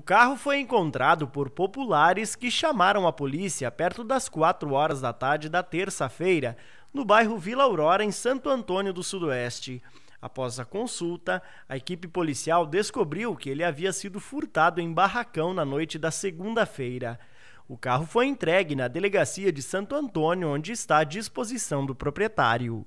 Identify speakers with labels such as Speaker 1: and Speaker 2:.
Speaker 1: O carro foi encontrado por populares que chamaram a polícia perto das 4 horas da tarde da terça-feira, no bairro Vila Aurora, em Santo Antônio do Sudoeste. Após a consulta, a equipe policial descobriu que ele havia sido furtado em barracão na noite da segunda-feira. O carro foi entregue na delegacia de Santo Antônio, onde está à disposição do proprietário.